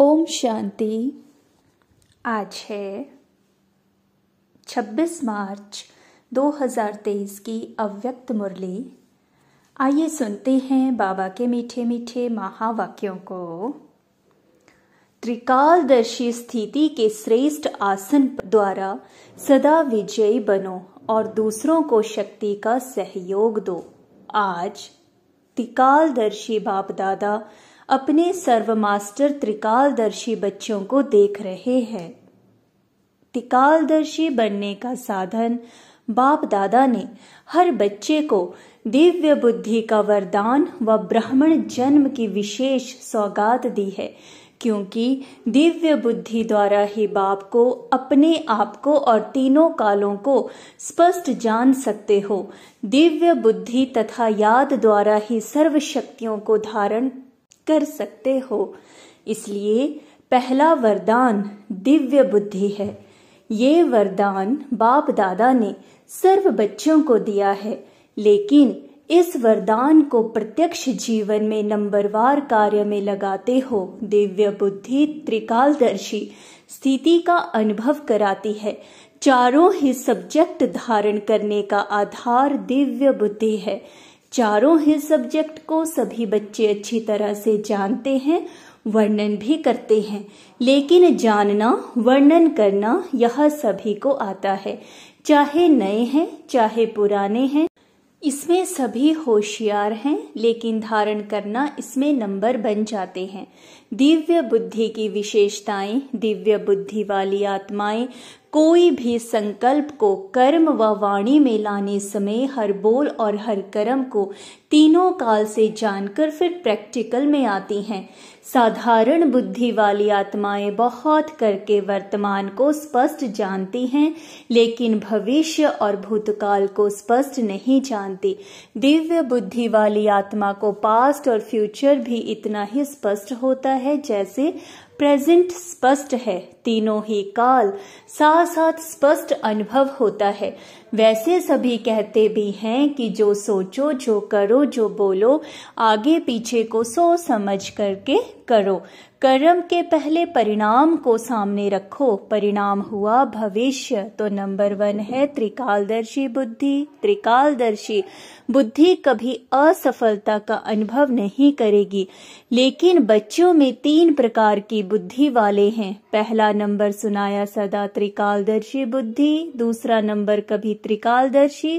ओम शांति आज है 26 मार्च 2023 की अव्यक्त मुरली आइए सुनते हैं बाबा के मीठे मीठे महावाक्यों को त्रिकालदर्शी स्थिति के श्रेष्ठ आसन द्वारा सदा विजयी बनो और दूसरों को शक्ति का सहयोग दो आज त्रिकालदर्शी बाप दादा अपने सर्वमास्टर त्रिकालदर्शी बच्चों को देख रहे हैं त्रिकालदर्शी बनने का साधन बाप दादा ने हर बच्चे को दिव्य बुद्धि का वरदान व ब्राह्मण जन्म की विशेष सौगात दी है क्योंकि दिव्य बुद्धि द्वारा ही बाप को अपने आप को और तीनों कालों को स्पष्ट जान सकते हो दिव्य बुद्धि तथा याद द्वारा ही सर्व शक्तियों को धारण कर सकते हो इसलिए पहला वरदान दिव्य बुद्धि है ये वरदान बाप दादा ने सर्व बच्चों को दिया है लेकिन इस वरदान को प्रत्यक्ष जीवन में नंबरवार कार्य में लगाते हो दिव्य बुद्धि त्रिकालदर्शी स्थिति का अनुभव कराती है चारों ही सब्जेक्ट धारण करने का आधार दिव्य बुद्धि है चारों ही सब्जेक्ट को सभी बच्चे अच्छी तरह से जानते हैं वर्णन भी करते हैं लेकिन जानना वर्णन करना यह सभी को आता है चाहे नए हैं चाहे पुराने हैं इसमें सभी होशियार हैं लेकिन धारण करना इसमें नंबर बन जाते हैं दिव्य बुद्धि की विशेषताएं दिव्य बुद्धि वाली आत्माएं कोई भी संकल्प को कर्म व वाणी में लाने समय हर बोल और हर कर्म को तीनों काल से जानकर फिर प्रैक्टिकल में आती हैं साधारण बुद्धि वाली आत्माएं बहुत करके वर्तमान को स्पष्ट जानती हैं लेकिन भविष्य और भूतकाल को स्पष्ट नहीं जानती दिव्य बुद्धि वाली आत्मा को पास्ट और फ्यूचर भी इतना ही स्पष्ट होता है जैसे प्रेजेंट स्पष्ट है तीनों ही काल साथ साथ स्पष्ट अनुभव होता है वैसे सभी कहते भी हैं कि जो सोचो जो करो जो बोलो आगे पीछे को सो समझ करके करो कर्म के पहले परिणाम को सामने रखो परिणाम हुआ भविष्य तो नंबर वन है त्रिकालदर्शी बुद्धि त्रिकालदर्शी बुद्धि कभी असफलता का अनुभव नहीं करेगी लेकिन बच्चों में तीन प्रकार की बुद्धि वाले हैं पहला नंबर सुनाया सदा त्रिकालदर्शी बुद्धि दूसरा नंबर कभी त्रिकालदर्शी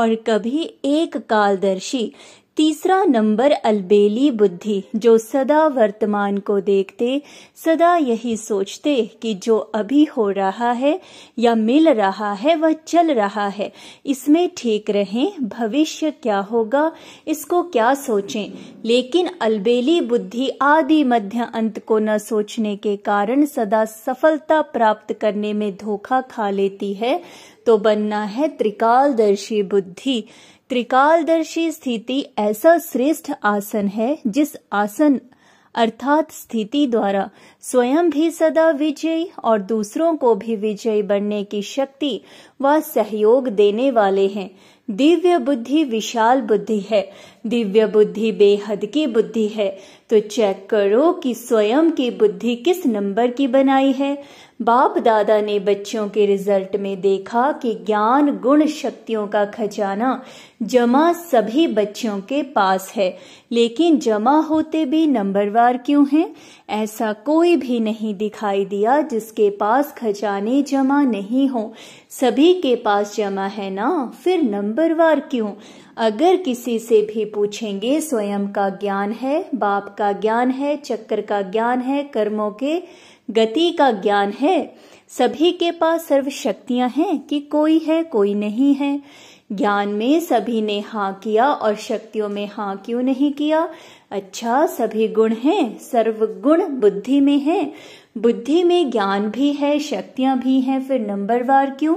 और कभी एक कालदर्शी तीसरा नंबर अलबेली बुद्धि जो सदा वर्तमान को देखते सदा यही सोचते कि जो अभी हो रहा है या मिल रहा है वह चल रहा है इसमें ठीक रहें भविष्य क्या होगा इसको क्या सोचें लेकिन अलबेली बुद्धि आदि मध्य अंत को न सोचने के कारण सदा सफलता प्राप्त करने में धोखा खा लेती है तो बनना है त्रिकालदर्शी बुद्धि त्रिकालदर्शी स्थिति ऐसा श्रेष्ठ आसन है जिस आसन अर्थात स्थिति द्वारा स्वयं भी सदा विजयी और दूसरों को भी विजयी बनने की शक्ति व सहयोग देने वाले हैं दिव्य बुद्धि विशाल बुद्धि है दिव्य बुद्धि बेहद की बुद्धि है तो चेक करो कि स्वयं की बुद्धि किस नंबर की बनाई है बाप दादा ने बच्चों के रिजल्ट में देखा कि ज्ञान गुण शक्तियों का खजाना जमा सभी बच्चों के पास है लेकिन जमा होते भी नंबरवार क्यों हैं ऐसा कोई भी नहीं दिखाई दिया जिसके पास खजाने जमा नहीं हो सभी के पास जमा है ना फिर नंबरवार क्यों अगर किसी से भी पूछेंगे स्वयं का ज्ञान है बाप का ज्ञान है चक्कर का ज्ञान है कर्मों के गति का ज्ञान है सभी के पास सर्व शक्तियां हैं कि कोई है कोई नहीं है ज्ञान में सभी ने हाँ किया और शक्तियों में हाँ क्यों नहीं किया अच्छा सभी गुण हैं सर्व गुण बुद्धि में हैं बुद्धि में ज्ञान भी है शक्तियां भी हैं फिर नंबर वार क्यों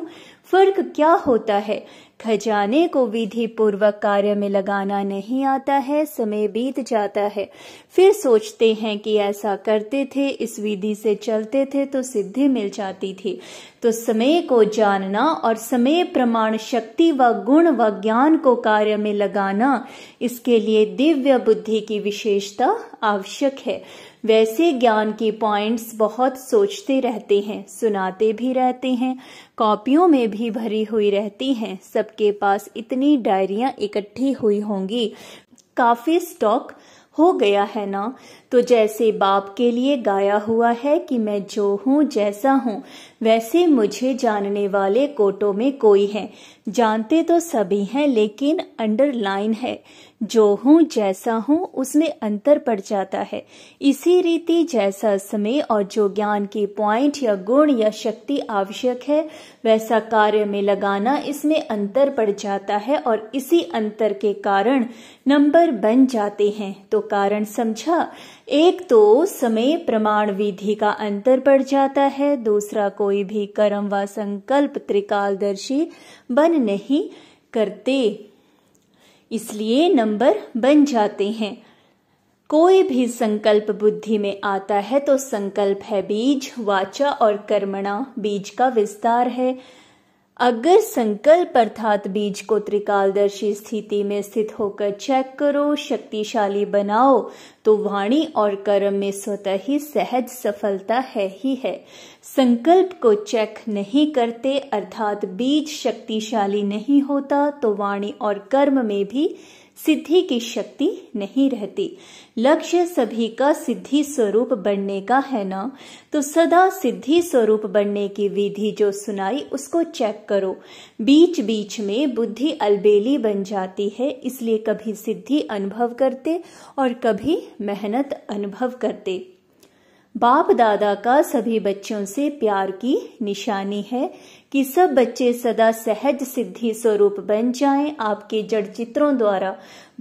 फर्क क्या होता है खजाने को विधि पूर्वक कार्य में लगाना नहीं आता है समय बीत जाता है फिर सोचते हैं कि ऐसा करते थे इस विधि से चलते थे तो सिद्धि मिल जाती थी तो समय को जानना और समय प्रमाण शक्ति व गुण व ज्ञान को कार्य में लगाना इसके लिए दिव्य बुद्धि की विशेषता आवश्यक है वैसे ज्ञान के पॉइंट्स बहुत सोचते रहते हैं सुनाते भी रहते हैं कॉपियों में भी भरी हुई रहती हैं सबके पास इतनी डायरिया इकट्ठी हुई होंगी काफ़ी स्टॉक हो गया है ना तो जैसे बाप के लिए गाया हुआ है कि मैं जो हूँ जैसा हूँ वैसे मुझे जानने वाले कोटों में कोई है जानते तो सभी हैं लेकिन अंडरलाइन है जो हूँ जैसा हूँ उसमें अंतर पड़ जाता है इसी रीति जैसा समय और जो ज्ञान के पॉइंट या गुण या शक्ति आवश्यक है वैसा कार्य में लगाना इसमें अंतर पड़ जाता है और इसी अंतर के कारण नंबर बन जाते हैं तो कारण समझा एक तो समय प्रमाण विधि का अंतर पड़ जाता है दूसरा कोई भी कर्म व संकल्प त्रिकालदर्शी बन नहीं करते इसलिए नंबर बन जाते हैं कोई भी संकल्प बुद्धि में आता है तो संकल्प है बीज वाचा और कर्मणा बीज का विस्तार है अगर संकल्प अर्थात बीज को त्रिकालदर्शी स्थिति में स्थित होकर चेक करो शक्तिशाली बनाओ तो वाणी और कर्म में स्वतः ही सहज सफलता है ही है संकल्प को चेक नहीं करते अर्थात बीज शक्तिशाली नहीं होता तो वाणी और कर्म में भी सिद्धि की शक्ति नहीं रहती लक्ष्य सभी का सिद्धि स्वरूप बनने का है ना तो सदा सिद्धि स्वरूप बनने की विधि जो सुनाई उसको चेक करो बीच बीच में बुद्धि अलबेली बन जाती है इसलिए कभी सिद्धि अनुभव करते और कभी मेहनत अनुभव करते बाप दादा का सभी बच्चों से प्यार की निशानी है कि सब बच्चे सदा सहज सिद्धि स्वरूप बन जाएं आपके जड़ चित्रों द्वारा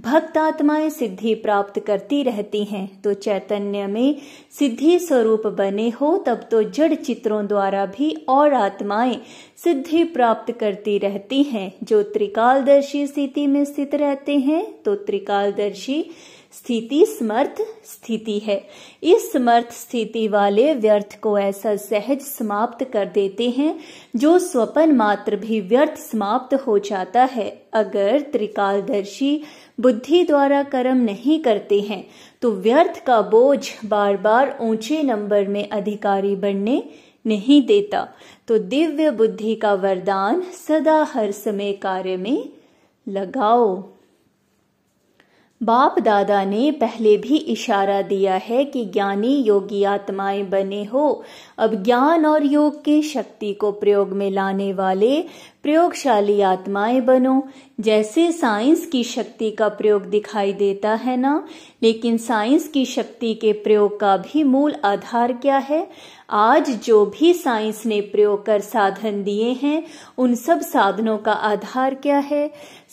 भक्त आत्माएं सिद्धि प्राप्त करती रहती हैं तो चैतन्य में सिद्धि स्वरूप बने हो तब तो जड़ चित्रों द्वारा भी और आत्माएं सिद्धि प्राप्त करती रहती हैं जो त्रिकालदर्शी स्थिति में स्थित रहते हैं तो त्रिकालदर्शी स्थिति समर्थ स्थिति है इस समर्थ स्थिति वाले व्यर्थ को ऐसा सहज समाप्त कर देते हैं जो स्वपन मात्र भी व्यर्थ समाप्त हो जाता है अगर त्रिकालदर्शी बुद्धि द्वारा कर्म नहीं करते हैं तो व्यर्थ का बोझ बार बार ऊंचे नंबर में अधिकारी बनने नहीं देता तो दिव्य बुद्धि का वरदान सदा हर समय कार्य में लगाओ बाप दादा ने पहले भी इशारा दिया है कि ज्ञानी योगी आत्माएं बने हो अब ज्ञान और योग की शक्ति को प्रयोग में लाने वाले प्रयोगशाली आत्माएं बनो जैसे साइंस की शक्ति का प्रयोग दिखाई देता है ना लेकिन साइंस की शक्ति के प्रयोग का भी मूल आधार क्या है आज जो भी साइंस ने प्रयोग कर साधन दिए हैं उन सब साधनों का आधार क्या है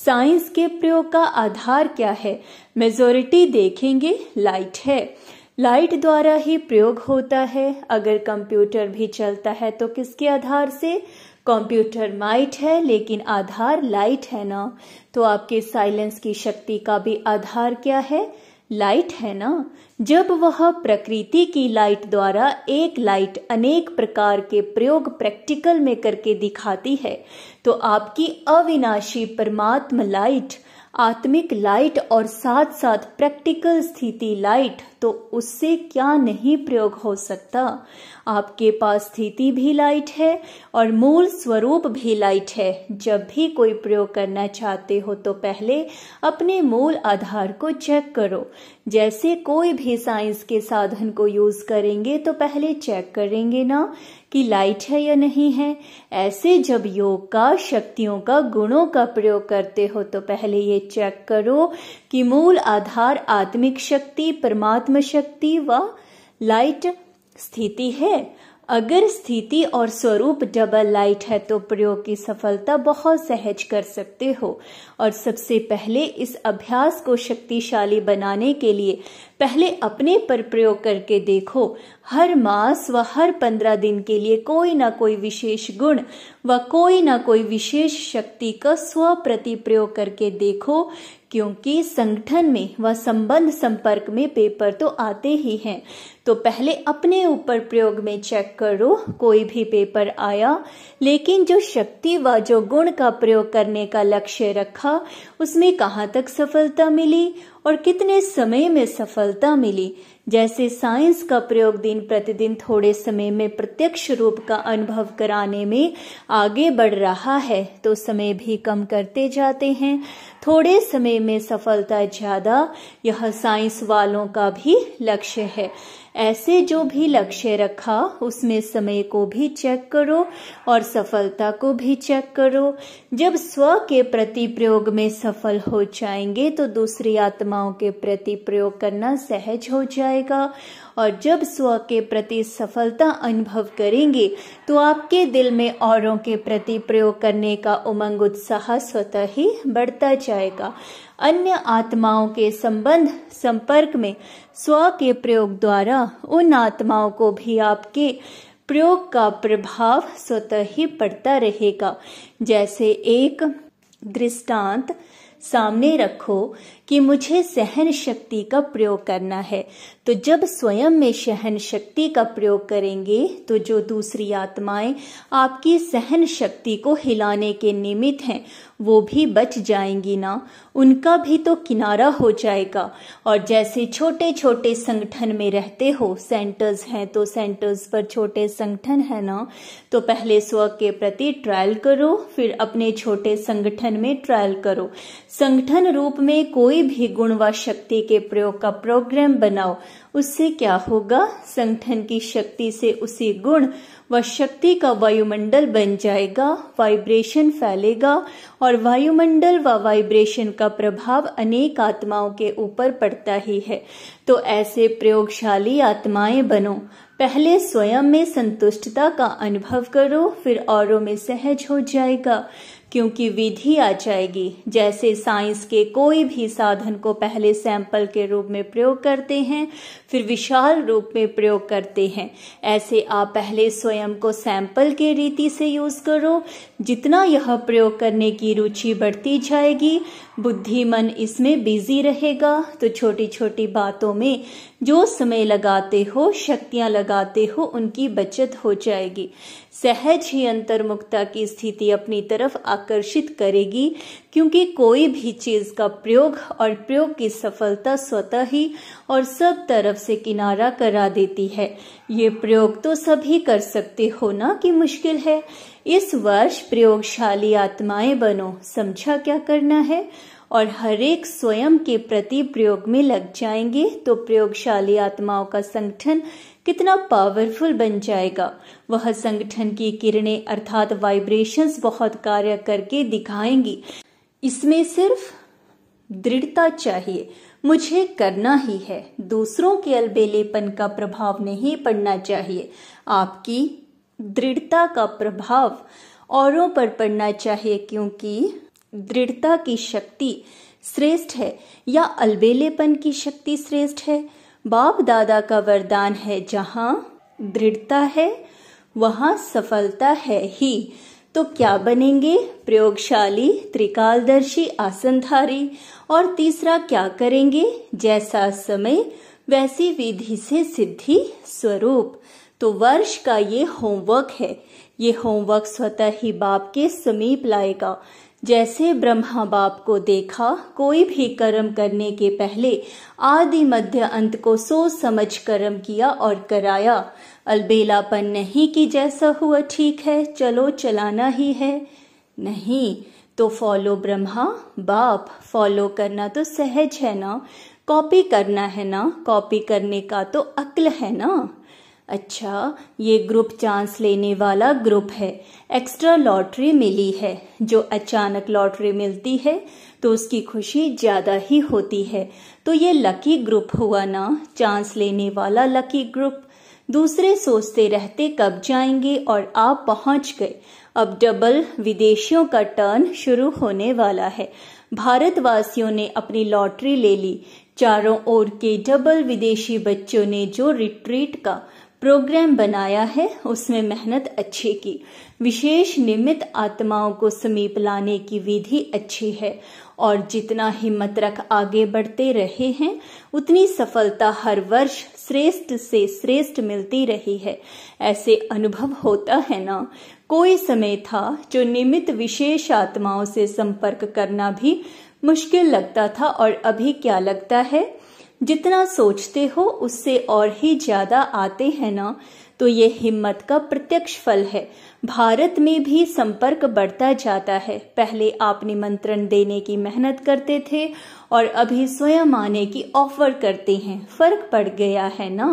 साइंस के प्रयोग का आधार क्या है मेजोरिटी देखेंगे लाइट है लाइट द्वारा ही प्रयोग होता है अगर कंप्यूटर भी चलता है तो किसके आधार से कंप्यूटर माइट है लेकिन आधार लाइट है ना तो आपके साइलेंस की शक्ति का भी आधार क्या है लाइट है ना जब वह प्रकृति की लाइट द्वारा एक लाइट अनेक प्रकार के प्रयोग प्रैक्टिकल में करके दिखाती है तो आपकी अविनाशी परमात्म लाइट आत्मिक लाइट और साथ साथ प्रैक्टिकल स्थिति लाइट तो उससे क्या नहीं प्रयोग हो सकता आपके पास स्थिति भी लाइट है और मूल स्वरूप भी लाइट है जब भी कोई प्रयोग करना चाहते हो तो पहले अपने मूल आधार को चेक करो जैसे कोई भी साइंस के साधन को यूज करेंगे तो पहले चेक करेंगे ना कि लाइट है या नहीं है ऐसे जब योग का शक्तियों का गुणों का प्रयोग करते हो तो पहले ये चेक करो कि मूल आधार आत्मिक शक्ति परमात्म शक्ति व लाइट स्थिति है अगर स्थिति और स्वरूप डबल लाइट है तो प्रयोग की सफलता बहुत सहज कर सकते हो और सबसे पहले इस अभ्यास को शक्तिशाली बनाने के लिए पहले अपने पर प्रयोग करके देखो हर मास व हर पंद्रह दिन के लिए कोई ना कोई विशेष गुण व कोई ना कोई विशेष शक्ति का स्व प्रति प्रयोग करके देखो क्योंकि संगठन में व संबंध संपर्क में पेपर तो आते ही हैं तो पहले अपने ऊपर प्रयोग में चेक करो कोई भी पेपर आया लेकिन जो शक्ति व जो गुण का प्रयोग करने का लक्ष्य रखा उसमें कहाँ तक सफलता मिली और कितने समय में सफलता मिली जैसे साइंस का प्रयोग दिन प्रतिदिन थोड़े समय में प्रत्यक्ष रूप का अनुभव कराने में आगे बढ़ रहा है तो समय भी कम करते जाते हैं थोड़े समय में सफलता ज़्यादा यह साइंस वालों का भी लक्ष्य है ऐसे जो भी लक्ष्य रखा उसमें समय को भी चेक करो और सफलता को भी चेक करो जब स्व के प्रति प्रयोग में सफल हो जाएंगे तो दूसरी आत्माओं के प्रति प्रयोग करना सहज हो जाएगा और जब स्व के प्रति सफलता अनुभव करेंगे तो आपके दिल में औरों के प्रति प्रयोग करने का उमंग उत्साह स्वतः ही बढ़ता जाएगा अन्य आत्माओं के संबंध संपर्क में स्व के प्रयोग द्वारा उन आत्माओं को भी आपके प्रयोग का प्रभाव स्वतः ही पड़ता रहेगा जैसे एक दृष्टांत सामने रखो कि मुझे सहन शक्ति का प्रयोग करना है तो जब स्वयं में सहन शक्ति का प्रयोग करेंगे तो जो दूसरी आत्माएं आपकी सहन शक्ति को हिलाने के निमित्त हैं वो भी बच जाएंगी ना उनका भी तो किनारा हो जाएगा और जैसे छोटे छोटे संगठन में रहते हो सेंटर्स हैं तो सेंटर्स पर छोटे संगठन है ना तो पहले स्व के प्रति ट्रायल करो फिर अपने छोटे संगठन में ट्रायल करो संगठन रूप में कोई भी गुण व शक्ति के प्रयोग का प्रोग्राम बनाओ उससे क्या होगा संगठन की शक्ति से उसी गुण व शक्ति का वायुमंडल बन जाएगा वाइब्रेशन फैलेगा और वायुमंडल व वा वाइब्रेशन का प्रभाव अनेक आत्माओं के ऊपर पड़ता ही है तो ऐसे प्रयोगशाली आत्माएं बनो पहले स्वयं में संतुष्टता का अनुभव करो फिर औरों में सहज हो जाएगा क्योंकि विधि आ जाएगी जैसे साइंस के कोई भी साधन को पहले सैंपल के रूप में प्रयोग करते हैं फिर विशाल रूप में प्रयोग करते हैं ऐसे आप पहले स्वयं को सैंपल के रीति से यूज करो जितना यह प्रयोग करने की रुचि बढ़ती जाएगी बुद्धि मन इसमें बिजी रहेगा तो छोटी छोटी बातों में जो समय लगाते हो शक्तियां लगाते हो उनकी बचत हो जाएगी सहज ही अंतर्मुक्ता की स्थिति अपनी तरफ आकर्षित करेगी क्योंकि कोई भी चीज का प्रयोग और प्रयोग की सफलता स्वतः ही और सब तरफ से किनारा करा देती है ये प्रयोग तो सभी कर सकते हो ना कि मुश्किल है इस वर्ष प्रयोगशाली आत्माएं बनो समझा क्या करना है और हरेक स्वयं के प्रति प्रयोग में लग जाएंगे तो प्रयोगशाली आत्माओं का संगठन कितना पावरफुल बन जाएगा वह संगठन की किरणें अर्थात वाइब्रेशंस बहुत कार्य करके दिखाएंगी इसमें सिर्फ दृढ़ता चाहिए मुझे करना ही है दूसरों के अलबेलेपन का प्रभाव नहीं पड़ना चाहिए आपकी दृढ़ता का प्रभाव औरों पर पड़ना चाहिए क्योंकि दृढ़ता की शक्ति श्रेष्ठ है या अलबेलेपन की शक्ति श्रेष्ठ है बाप दादा का वरदान है जहाँ दृढ़ता है वहाँ सफलता है ही तो क्या बनेंगे प्रयोगशाली त्रिकालदर्शी आसनधारी और तीसरा क्या करेंगे जैसा समय वैसी विधि से सिद्धि स्वरूप तो वर्ष का ये होमवर्क है ये होमवर्क स्वतः ही बाप के समीप लाएगा जैसे ब्रह्मा बाप को देखा कोई भी कर्म करने के पहले आदि मध्य अंत को सोच समझ कर्म किया और कराया अलबेलापन नहीं कि जैसा हुआ ठीक है चलो चलाना ही है नहीं तो फॉलो ब्रह्मा बाप फॉलो करना तो सहज है ना कॉपी करना है ना कॉपी करने का तो अक्ल है ना अच्छा ये ग्रुप चांस लेने वाला ग्रुप है एक्स्ट्रा लॉटरी मिली है जो अचानक लॉटरी मिलती है तो उसकी खुशी ज़्यादा ही होती है तो ये लकी ग्रुप हुआ ना चांस लेने वाला लकी ग्रुप दूसरे सोचते रहते कब जाएंगे और आप पहुंच गए अब डबल विदेशियों का टर्न शुरू होने वाला है भारतवासियों ने अपनी लॉटरी ले ली चारों ओर के डबल विदेशी बच्चों ने जो रिट्रीट का प्रोग्राम बनाया है उसमें मेहनत अच्छे की विशेष निमित आत्माओं को समीप लाने की विधि अच्छी है और जितना हिम्मत रख आगे बढ़ते रहे हैं उतनी सफलता हर वर्ष श्रेष्ठ से श्रेष्ठ मिलती रही है ऐसे अनुभव होता है ना कोई समय था जो निमित विशेष आत्माओं से संपर्क करना भी मुश्किल लगता था और अभी क्या लगता है जितना सोचते हो उससे और ही ज्यादा आते हैं ना तो ये हिम्मत का प्रत्यक्ष फल है भारत में भी संपर्क बढ़ता जाता है पहले आप निमंत्रण देने की मेहनत करते थे और अभी स्वयं आने की ऑफर करते हैं फर्क पड़ गया है ना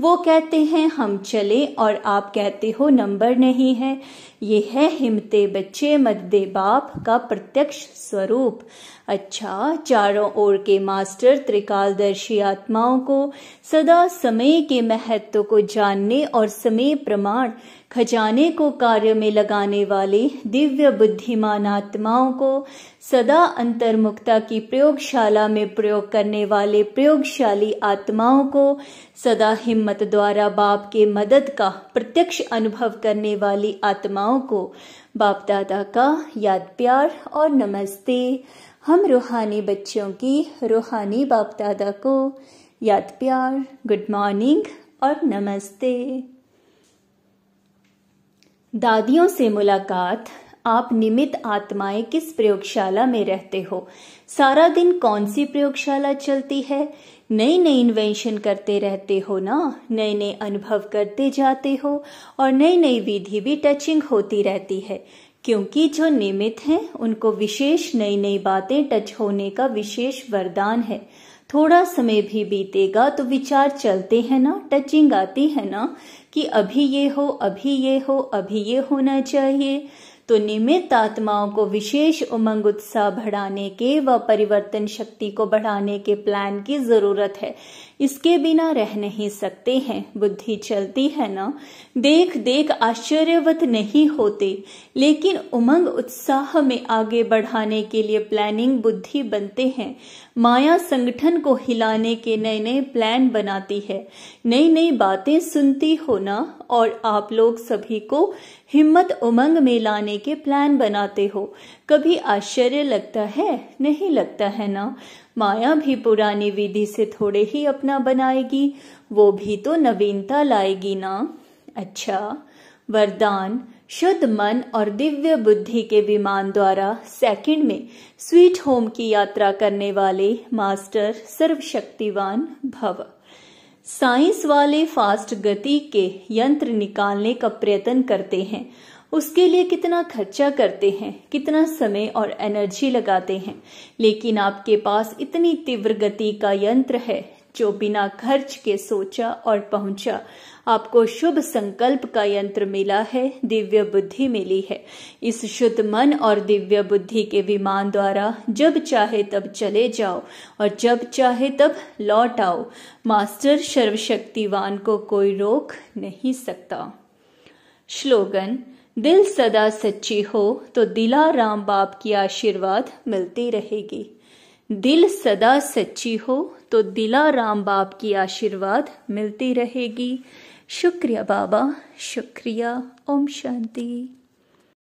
वो कहते हैं हम चले और आप कहते हो नंबर नहीं है ये है हिमते बच्चे मद्दे बाप का प्रत्यक्ष स्वरूप अच्छा चारों ओर के मास्टर त्रिकालदर्शी आत्माओं को सदा समय के महत्व को जानने और समय प्रमाण खजाने को कार्य में लगाने वाले दिव्य बुद्धिमान आत्माओं को सदा अंतर्मुक्ता की प्रयोगशाला में प्रयोग करने वाले प्रयोगशाली आत्माओं को सदा हिम्मत द्वारा बाप के मदद का प्रत्यक्ष अनुभव करने वाली आत्माओं को बाप दादा का याद प्यार और नमस्ते हम रूहानी बच्चों की रूहानी बाप दादा को याद प्यार गुड मॉर्निंग और नमस्ते दादियों से मुलाकात आप निमित आत्माएं किस प्रयोगशाला में रहते हो सारा दिन कौन सी प्रयोगशाला चलती है नई नई इन्वेंशन करते रहते हो ना नए नए अनुभव करते जाते हो और नई नई विधि भी टचिंग होती रहती है क्योंकि जो निमित हैं उनको विशेष नई नई बातें टच होने का विशेष वरदान है थोड़ा समय भी बीतेगा तो विचार चलते हैं ना टचिंग आती है ना कि अभी ये हो अभी ये हो अभी ये होना चाहिए तो निमित्त आत्माओं को विशेष उमंग उत्साह बढ़ाने के व परिवर्तन शक्ति को बढ़ाने के प्लान की जरूरत है इसके बिना रह नहीं सकते हैं बुद्धि चलती है ना देख देख आश्चर्यवत नहीं होते लेकिन उमंग उत्साह में आगे बढ़ाने के लिए प्लानिंग बुद्धि बनते हैं माया संगठन को हिलाने के नए नए प्लान बनाती है नई नई बातें सुनती हो ना और आप लोग सभी को हिम्मत उमंग में लाने के प्लान बनाते हो कभी आश्चर्य लगता है नहीं लगता है ना माया भी पुरानी विधि से थोड़े ही अपना बनाएगी वो भी तो नवीनता लाएगी ना अच्छा वरदान शुद्ध मन और दिव्य बुद्धि के विमान द्वारा सेकंड में स्वीट होम की यात्रा करने वाले मास्टर सर्वशक्तिवान भव साइंस वाले फास्ट गति के यंत्र निकालने का प्रयत्न करते हैं उसके लिए कितना खर्चा करते हैं कितना समय और एनर्जी लगाते हैं लेकिन आपके पास इतनी तीव्र गति का यंत्र है जो बिना खर्च के सोचा और पहुंचा आपको शुभ संकल्प का यंत्र मिला है दिव्य बुद्धि मिली है इस शुद्ध मन और दिव्य बुद्धि के विमान द्वारा जब चाहे तब चले जाओ और जब चाहे तब लौट आओ मास्टर सर्वशक्तिवान को कोई रोक नहीं सकता श्लोगन दिल सदा सच्ची हो तो दिला राम बाप की आशीर्वाद मिलती रहेगी दिल सदा सच्ची हो तो दिला राम बाप की आशीर्वाद मिलती रहेगी शुक्रिया बाबा शुक्रिया ओम शांति